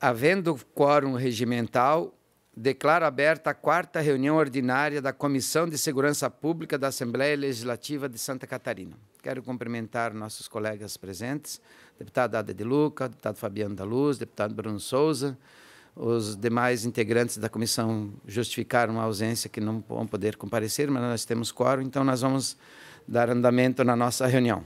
Havendo quórum regimental, declaro aberta a quarta reunião ordinária da Comissão de Segurança Pública da Assembleia Legislativa de Santa Catarina. Quero cumprimentar nossos colegas presentes, deputado Ada de Luca, deputado Fabiano da Luz, deputado Bruno Souza, os demais integrantes da comissão justificaram a ausência que não vão poder comparecer, mas nós temos quórum, então nós vamos dar andamento na nossa reunião.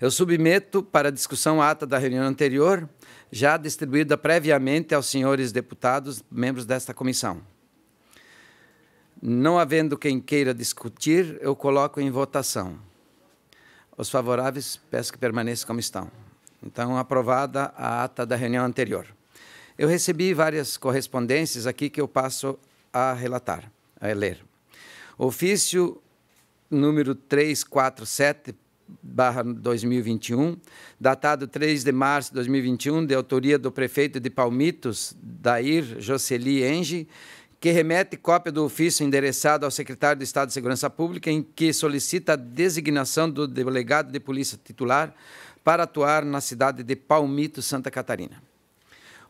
Eu submeto para discussão a ata da reunião anterior, já distribuída previamente aos senhores deputados, membros desta comissão. Não havendo quem queira discutir, eu coloco em votação. Os favoráveis, peço que permaneçam como estão. Então, aprovada a ata da reunião anterior. Eu recebi várias correspondências aqui que eu passo a relatar, a ler. Ofício número 347, barra 2021, datado 3 de março de 2021, de autoria do prefeito de Palmitos, Dair Jocely Enge, que remete cópia do ofício endereçado ao secretário de Estado de Segurança Pública, em que solicita a designação do delegado de polícia titular para atuar na cidade de Palmito, Santa Catarina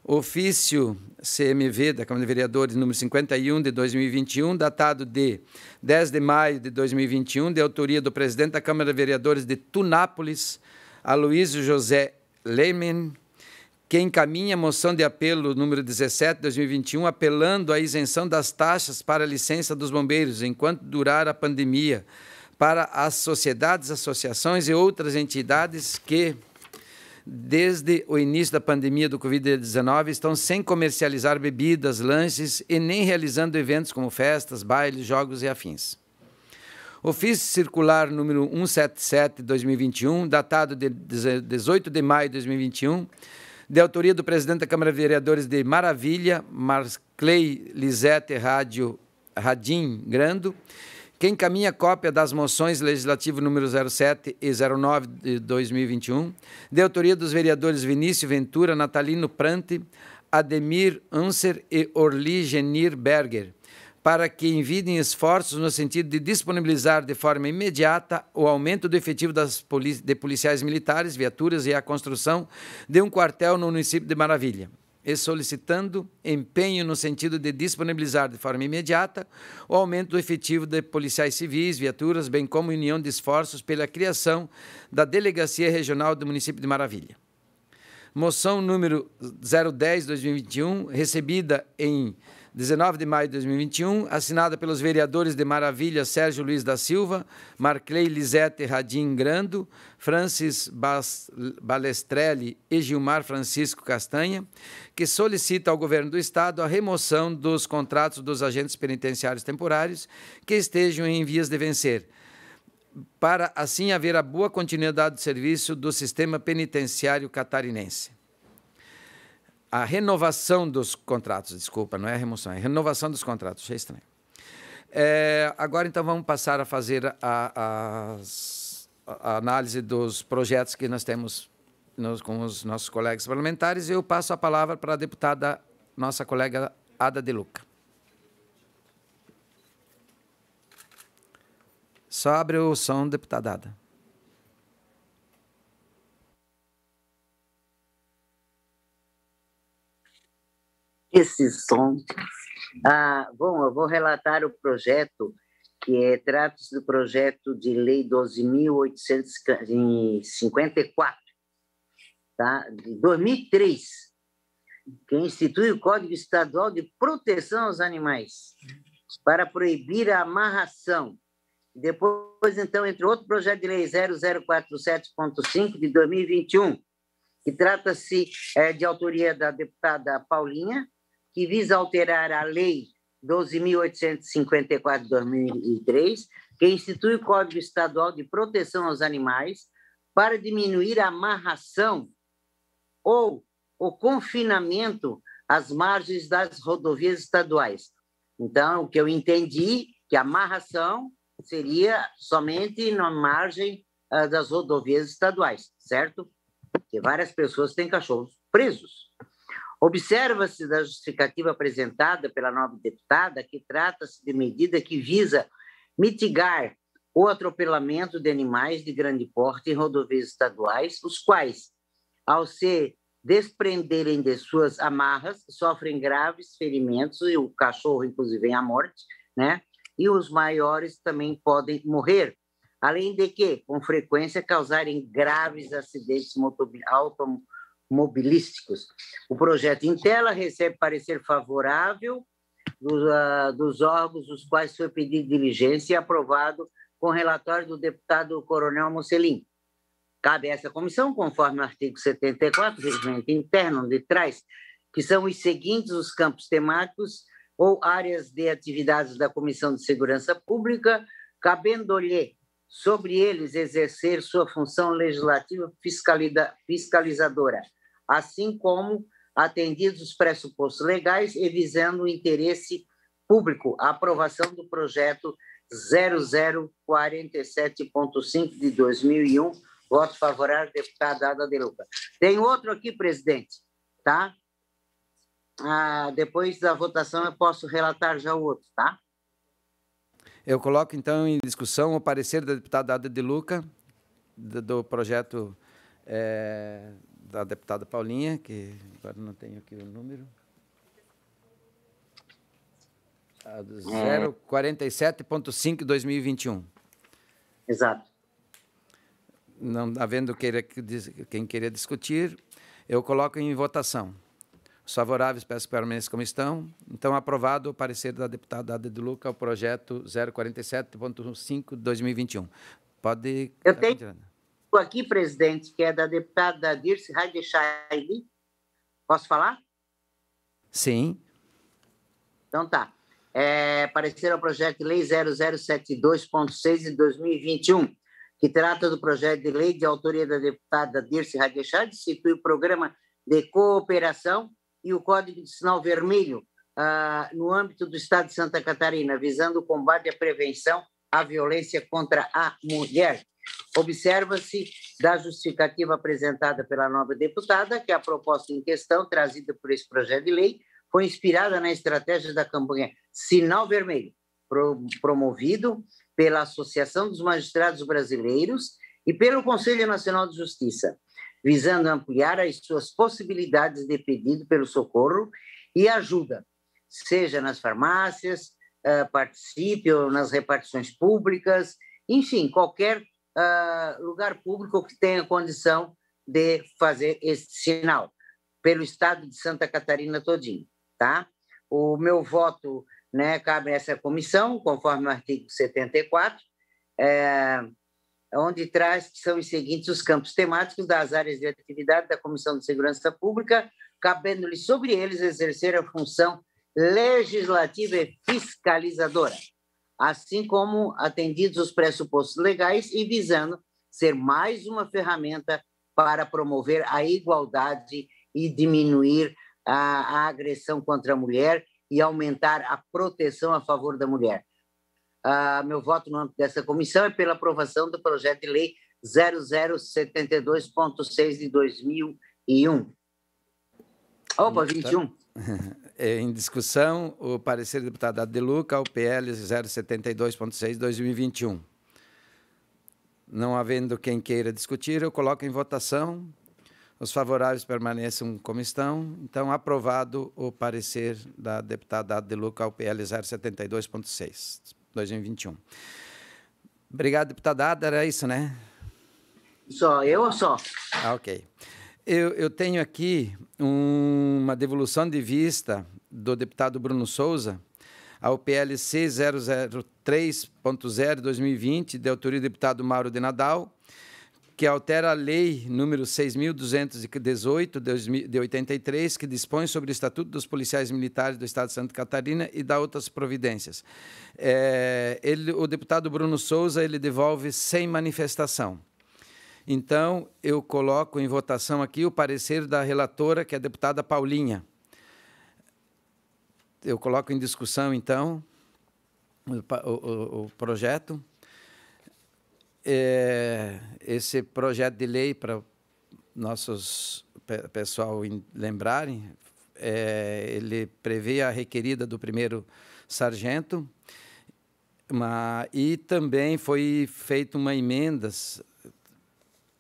ofício CMV da Câmara de Vereadores número 51 de 2021, datado de 10 de maio de 2021, de autoria do presidente da Câmara de Vereadores de Tunápolis, Aloysio José Lemen, que encaminha a moção de apelo número 17 de 2021, apelando à isenção das taxas para a licença dos bombeiros enquanto durar a pandemia para as sociedades, associações e outras entidades que desde o início da pandemia do Covid-19, estão sem comercializar bebidas, lanches e nem realizando eventos como festas, bailes, jogos e afins. Ofício Circular número 177-2021, datado de 18 de maio de 2021, de autoria do presidente da Câmara de Vereadores de Maravilha, Marclay Lisete Rádio Radim Grando, quem encaminha cópia das moções legislativas número 07 e 09 de 2021, de autoria dos vereadores Vinícius Ventura, Natalino Prante, Ademir Anser e Orli Genir Berger, para que envidem esforços no sentido de disponibilizar de forma imediata o aumento do efetivo das de policiais militares, viaturas e a construção de um quartel no município de Maravilha e solicitando empenho no sentido de disponibilizar de forma imediata o aumento do efetivo de policiais civis, viaturas, bem como união de esforços pela criação da Delegacia Regional do município de Maravilha. Moção número 010-2021, recebida em 19 de maio de 2021, assinada pelos vereadores de Maravilha Sérgio Luiz da Silva, Marclei Lisete Radim Grando, Francis Bas Balestrelli e Gilmar Francisco Castanha, que solicita ao Governo do Estado a remoção dos contratos dos agentes penitenciários temporários que estejam em vias de vencer, para assim haver a boa continuidade do serviço do sistema penitenciário catarinense a renovação dos contratos, desculpa, não é a remoção, é a renovação dos contratos, achei estranho. É, agora, então, vamos passar a fazer a, a, a análise dos projetos que nós temos nos, com os nossos colegas parlamentares. E Eu passo a palavra para a deputada, nossa colega Ada De Luca. Só abre o som, deputada Ada. esse som. Ah, bom, eu vou relatar o projeto, que é, trata-se do projeto de lei 12.854, tá? de 2003, que institui o Código Estadual de Proteção aos Animais para proibir a amarração. Depois, então, entre outro projeto de lei 0047.5 de 2021, que trata-se é, de autoria da deputada Paulinha, que visa alterar a Lei 12.854-2003, que institui o Código Estadual de Proteção aos Animais para diminuir a amarração ou o confinamento às margens das rodovias estaduais. Então, o que eu entendi que a amarração seria somente na margem ah, das rodovias estaduais, certo? Porque várias pessoas têm cachorros presos. Observa-se da justificativa apresentada pela nova deputada que trata-se de medida que visa mitigar o atropelamento de animais de grande porte em rodovias estaduais, os quais, ao se desprenderem de suas amarras, sofrem graves ferimentos e o cachorro, inclusive, vem à morte, né? E os maiores também podem morrer, além de que, com frequência, causarem graves acidentes automobilísticos mobilísticos. O projeto em tela recebe parecer favorável dos, uh, dos órgãos dos quais foi pedido diligência e aprovado com relatório do deputado Coronel Mocelin. Cabe a essa comissão, conforme o artigo 74 do regimento interno de trás, que são os seguintes os campos temáticos ou áreas de atividades da Comissão de Segurança Pública, cabendo-lhe sobre eles exercer sua função legislativa fiscalizadora assim como atendidos os pressupostos legais e visando o interesse público, a aprovação do projeto 0047.5 de 2001. Voto favorável, deputada Ada De Luca. Tem outro aqui, presidente, tá? Ah, depois da votação eu posso relatar já o outro, tá? Eu coloco, então, em discussão o parecer da deputada Ada De Luca do, projeto é, da deputada Paulinha, que agora não tenho aqui o número. 047.5 ah, 2021. Exato. Não havendo queira, quem queira discutir, eu coloco em votação. Os favoráveis, peço que permaneçam como estão. Então, aprovado o parecer da deputada Ada de Luca ao projeto 047.5 2021. Pode. Eu tenho, aqui, presidente, que é da deputada Dirce Radeshaili. Posso falar? Sim. Então tá. É, parecer ao projeto de lei 0072.6 de 2021, que trata do projeto de lei de autoria da deputada Dirce Radeshaili, institui o programa de cooperação e o Código de Sinal Vermelho ah, no âmbito do Estado de Santa Catarina, visando o combate e a prevenção à violência contra a mulher. Observa-se da justificativa apresentada pela nova deputada que a proposta em questão, trazida por esse projeto de lei, foi inspirada na estratégia da campanha Sinal Vermelho, promovido pela Associação dos Magistrados Brasileiros e pelo Conselho Nacional de Justiça, visando ampliar as suas possibilidades de pedido pelo socorro e ajuda, seja nas farmácias, ah, participe ou nas repartições públicas, enfim, qualquer uh, lugar público que tenha condição de fazer esse sinal pelo estado de Santa Catarina todinho, tá? O meu voto, né, cabe a essa comissão, conforme o artigo 74, é, onde traz que são os seguintes os campos temáticos das áreas de atividade da Comissão de Segurança Pública, cabendo-lhe sobre eles exercer a função legislativa e fiscalizadora assim como atendidos os pressupostos legais e visando ser mais uma ferramenta para promover a igualdade e diminuir a, a agressão contra a mulher e aumentar a proteção a favor da mulher. Ah, meu voto no âmbito dessa comissão é pela aprovação do projeto de lei 0072.6 de 2001. Opa, 21. É, em discussão o parecer do deputado De Luca, o PL 072.6-2021. Não havendo quem queira discutir, eu coloco em votação. Os favoráveis permaneçam como estão. Então, aprovado o parecer da deputada De Luca ao PL 072.6, 2021. Obrigado, deputada Era é isso, né? Só, eu ou só? Ah, ok. Ok. Eu, eu tenho aqui um, uma devolução de vista do deputado Bruno Souza ao PLC 003.0 2020, de autoria do deputado Mauro de Nadal, que altera a Lei número 6.218, de 83, que dispõe sobre o Estatuto dos Policiais Militares do Estado de Santa Catarina e dá outras providências. É, ele, o deputado Bruno Souza ele devolve sem manifestação. Então, eu coloco em votação aqui o parecer da relatora, que é a deputada Paulinha. Eu coloco em discussão, então, o, o, o projeto. É, esse projeto de lei, para nossos pessoal lembrarem, é, ele prevê a requerida do primeiro sargento, uma, e também foi feita uma emendas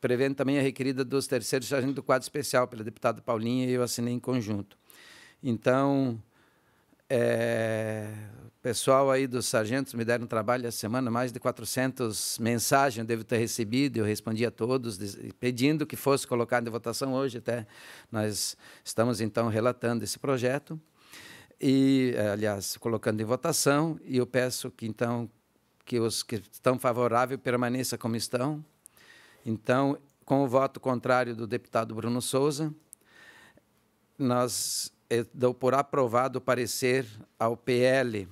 prevendo também a requerida dos terceiros sargento do quadro especial pela deputada Paulinha e eu assinei em conjunto. Então, é, pessoal aí dos sargentos me deram trabalho essa semana, mais de 400 mensagens eu devo ter recebido, eu respondi a todos, pedindo que fosse colocado em votação hoje até. Nós estamos, então, relatando esse projeto, e, é, aliás, colocando em votação, e eu peço que, então, que os que estão favoráveis permaneçam como estão, então, com o voto contrário do deputado Bruno Souza, nós dou por aprovado o parecer ao PL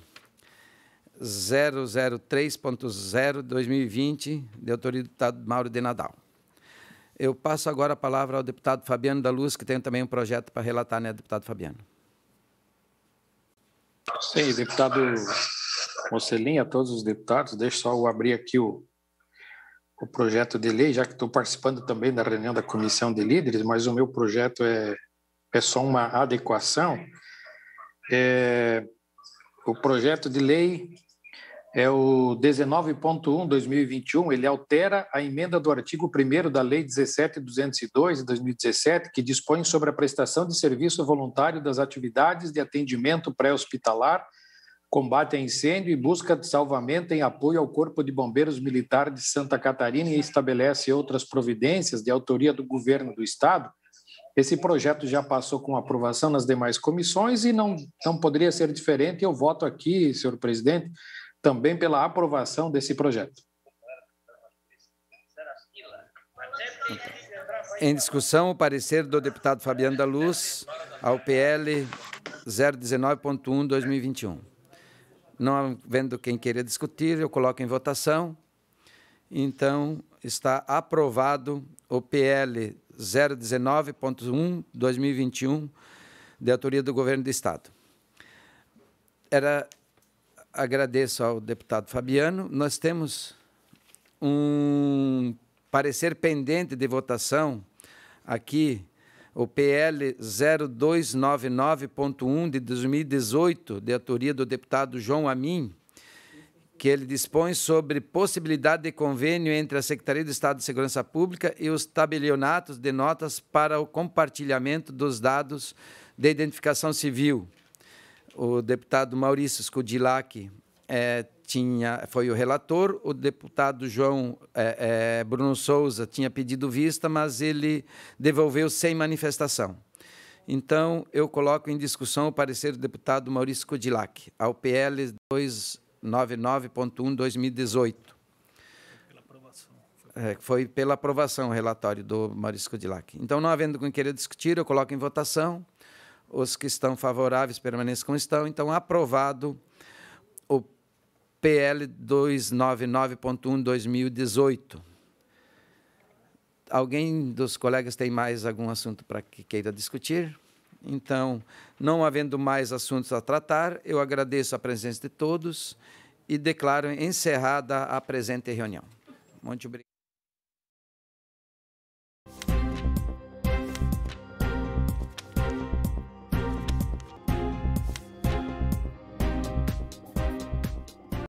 003.0-2020, de autoria do deputado Mauro de Nadal. Eu passo agora a palavra ao deputado Fabiano da Luz, que tem também um projeto para relatar, né, deputado Fabiano? Sim, deputado Mocelin, a todos os deputados, deixa só eu abrir aqui o, o projeto de lei, já que estou participando também da reunião da comissão de líderes, mas o meu projeto é, é só uma adequação. É, o projeto de lei é o 19.1/2021, ele altera a emenda do artigo 1 da Lei 17202 de 2017, que dispõe sobre a prestação de serviço voluntário das atividades de atendimento pré-hospitalar combate a incêndio e busca de salvamento em apoio ao Corpo de Bombeiros Militar de Santa Catarina e estabelece outras providências de autoria do governo do estado. Esse projeto já passou com aprovação nas demais comissões e não, não poderia ser diferente. Eu voto aqui, senhor presidente, também pela aprovação desse projeto. Em discussão, o parecer do deputado Fabiano da Luz ao PL 019.1 2021. Não havendo quem queira discutir, eu coloco em votação. Então, está aprovado o PL 019.1-2021, de autoria do Governo do Estado. Era, agradeço ao deputado Fabiano. Nós temos um parecer pendente de votação aqui o PL 0299.1 de 2018, de autoria do deputado João Amin, que ele dispõe sobre possibilidade de convênio entre a Secretaria de Estado de Segurança Pública e os tabelionatos de notas para o compartilhamento dos dados de identificação civil. O deputado Maurício Scudilac é, tinha, foi o relator, o deputado João é, é, Bruno Souza tinha pedido vista, mas ele devolveu sem manifestação. Então, eu coloco em discussão o parecer do deputado Maurício Kudilac, ao PL 299.1-2018. aprovação. É, foi pela aprovação o relatório do Maurício Kudilac. Então, não havendo quem queira discutir, eu coloco em votação. Os que estão favoráveis permaneçam como estão. Então, aprovado PL 299.1 2018. Alguém dos colegas tem mais algum assunto para que queira discutir? Então, não havendo mais assuntos a tratar, eu agradeço a presença de todos e declaro encerrada a presente reunião. Muito obrigado.